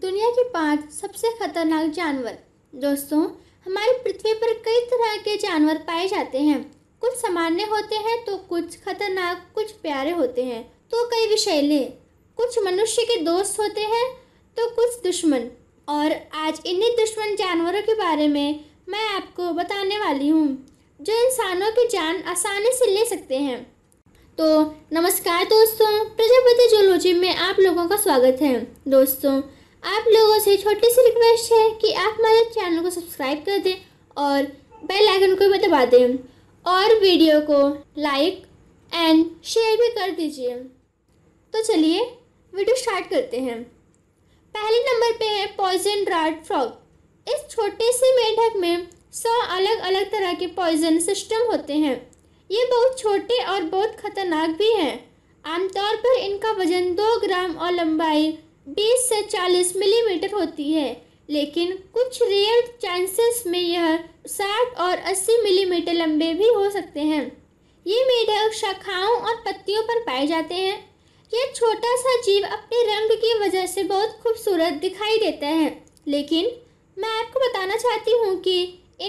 दुनिया के पांच सबसे खतरनाक जानवर दोस्तों हमारी पृथ्वी पर कई तरह के जानवर पाए जाते हैं कुछ सामान्य होते हैं तो कुछ खतरनाक कुछ प्यारे होते हैं तो कई विषैले कुछ मनुष्य के दोस्त होते हैं तो कुछ दुश्मन और आज इन्हीं दुश्मन जानवरों के बारे में मैं आपको बताने वाली हूँ जो इंसानों की जान आसानी से ले सकते हैं तो नमस्कार दोस्तों प्रजापति जोलॉजी में आप लोगों का स्वागत है दोस्तों आप लोगों से छोटी सी रिक्वेस्ट है कि आप हमारे चैनल को सब्सक्राइब कर दें और बेल आइकन को भी दबा दें और वीडियो को लाइक एंड शेयर भी कर दीजिए तो चलिए वीडियो स्टार्ट करते हैं पहले नंबर पे है पॉइजन रॉड फ्रॉग इस छोटे से मेढक में सौ अलग अलग तरह के पॉइजन सिस्टम होते हैं ये बहुत छोटे और बहुत खतरनाक भी हैं आमतौर पर इनका वजन दो ग्राम और लंबाई 20 से 40 मिलीमीटर होती है लेकिन कुछ रेयर चांसेस में यह 60 और 80 मिलीमीटर लंबे भी हो सकते हैं ये मेढक शाखाओं और पत्तियों पर पाए जाते हैं यह छोटा सा जीव अपने रंग की वजह से बहुत खूबसूरत दिखाई देता है लेकिन मैं आपको बताना चाहती हूँ कि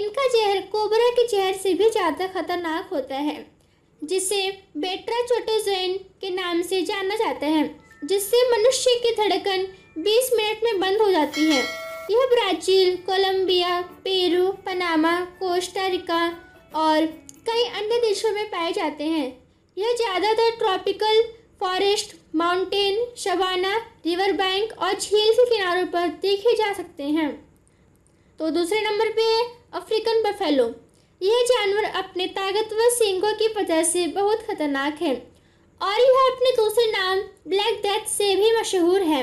इनका जहर कोबरा के जहर से भी ज़्यादा खतरनाक होता है जिसे बेट्रा छोटे के नाम से जाना जाता है जिससे मनुष्य की धड़कन 20 मिनट में बंद हो जाती है यह Brazil Colombia Peru Panama Costa Rica और कई अन्य देशों में पाए जाते हैं यह ज़्यादातर tropical forest mountain savanna river bank और झील के किनारों पर देखे जा सकते हैं तो दूसरे नंबर पे है अफ्रीकन बफेलो यह जानवर अपने ताकतवर सींगों की वजह से बहुत खतरनाक है और यह अपने दूसरे मशहूर है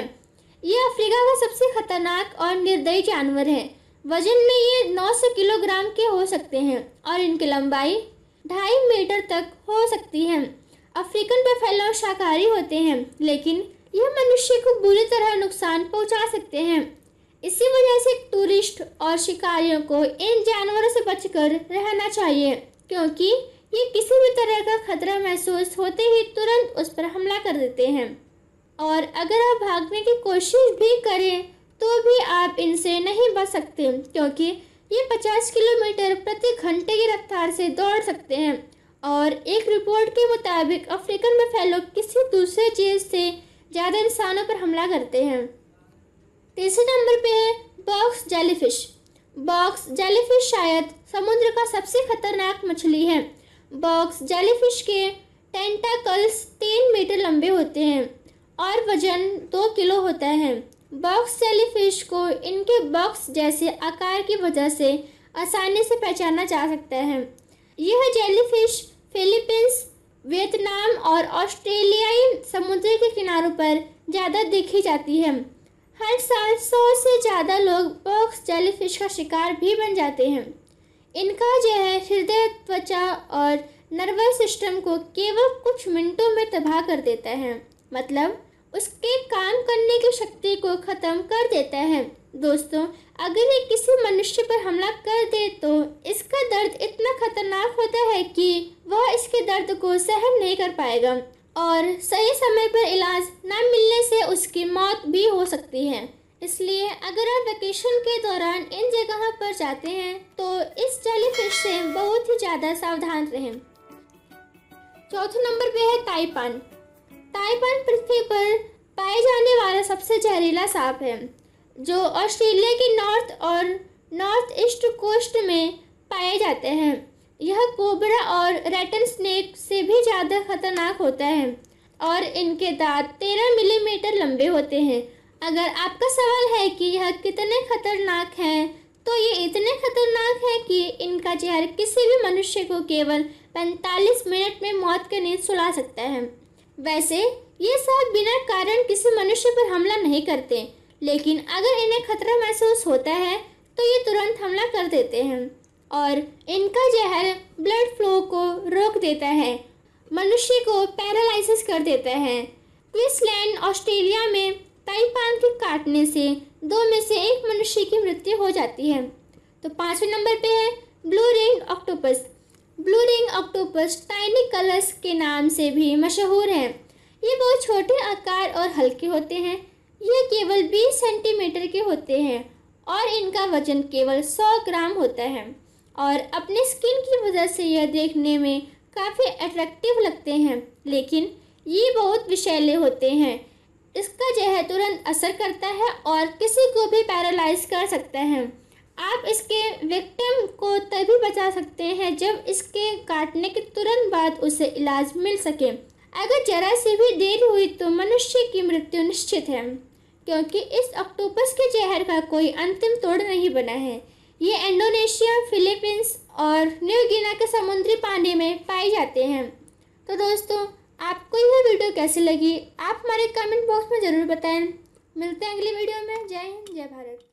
ये अफ्रीका का सबसे खतरनाक और निर्दयी जानवर है वजन में ये 900 किलोग्राम के हो सकते हैं और इनकी लंबाई ढाई मीटर तक हो सकती है अफ्रीकन बफेलो शाकाहारी होते हैं लेकिन यह मनुष्य को बुरी तरह नुकसान पहुंचा सकते हैं इसी वजह से टूरिस्ट और शिकारियों को इन जानवरों से बचकर रहना चाहिए क्योंकि ये किसी भी तरह का खतरा महसूस होते ही तुरंत उस पर हमला कर देते हैं और अगर आप भागने की कोशिश भी करें तो भी आप इनसे नहीं बच सकते क्योंकि ये पचास किलोमीटर प्रति घंटे की रफ्तार से दौड़ सकते हैं और एक रिपोर्ट के मुताबिक अफ्रीकन फैलो किसी दूसरे चीज़ से ज़्यादा इंसानों पर हमला करते हैं तीसरे नंबर पे है बॉक्स जेलीफिश बॉक्स जेलीफिश शायद समुद्र का सबसे खतरनाक मछली है बॉक्स जेलीफिश के टेंटाकल्स तीन मीटर लंबे होते हैं और वजन दो किलो होता है बॉक्स जेलीफिश को इनके बॉक्स जैसे आकार की वजह से आसानी से पहचाना जा सकता है यह जेलीफिश फिलीपींस वियतनाम और ऑस्ट्रेलियाई समुद्र के किनारों पर ज़्यादा देखी जाती है हर साल सौ से ज़्यादा लोग बॉक्स जेलीफिश का शिकार भी बन जाते हैं इनका जो है हृदय त्वचा और नर्वस सिस्टम को केवल कुछ मिनटों में तबाह कर देता है मतलब उसके काम करने की शक्ति को ख़त्म कर देता है दोस्तों अगर ये किसी मनुष्य पर हमला कर दे तो इसका दर्द इतना खतरनाक होता है कि वह इसके दर्द को सहन नहीं कर पाएगा और सही समय पर इलाज न मिलने से उसकी मौत भी हो सकती है इसलिए अगर आप वैकेशन के दौरान इन जगहों पर जाते हैं तो इस जेलीफिश से बहुत ही ज़्यादा सावधान रहें चौथे नंबर पे है ताइपान पाइपन पृथ्वी पर पाए जाने वाला सबसे जहरीला सांप है जो ऑस्ट्रेलिया के नॉर्थ और नॉर्थ ईस्ट कोस्ट में पाए जाते हैं यह कोबरा और रेटन स्नेक से भी ज़्यादा खतरनाक होता है और इनके दांत तेरह मिलीमीटर लंबे होते हैं अगर आपका सवाल है कि यह कितने खतरनाक हैं तो ये इतने खतरनाक है कि इनका जहर किसी भी मनुष्य को केवल 45 मिनट में मौत के नींद सुला सकता है वैसे ये सब बिना कारण किसी मनुष्य पर हमला नहीं करते लेकिन अगर इन्हें खतरा महसूस होता है तो ये तुरंत हमला कर देते हैं और इनका जहर ब्लड फ्लो को रोक देता है मनुष्य को पैरालिसिस कर देता है क्विंसलैंड ऑस्ट्रेलिया में ताइपान के काटने से दो में से एक मनुष्य की मृत्यु हो जाती है तो पाँचवें नंबर पे है blue ring octopus blue ring octopus tiny colours के नाम से भी मशहूर हैं ये बहुत छोटे आकार और हल्के होते हैं ये केवल 20 सेंटीमीटर के होते हैं और इनका वजन केवल 100 ग्राम होता है और अपने स्किन की वजह से यह देखने में काफ़ी अट्रैक्टिव लगते हैं लेकिन ये बहुत विषैले होते हैं इसका है तुरंत असर करता है और किसी को भी पैरालाइज कर सकता है आप इसके विक्टिम को तभी बचा सकते हैं जब इसके काटने के तुरंत बाद उसे इलाज मिल सके अगर जरा सी भी देर हुई तो मनुष्य की मृत्यु निश्चित है क्योंकि इस ऑक्टोपस के जहर का कोई अंतिम तोड़ नहीं बना है ये इंडोनेशिया फिलीपींस और न्यू गिना के समुद्री पानी में पाए जाते हैं तो दोस्तों आपको यह वीडियो कैसी लगी आप हमारे कमेंट बॉक्स में ज़रूर बताएं मिलते हैं अगली वीडियो में जय हिंद जय भारत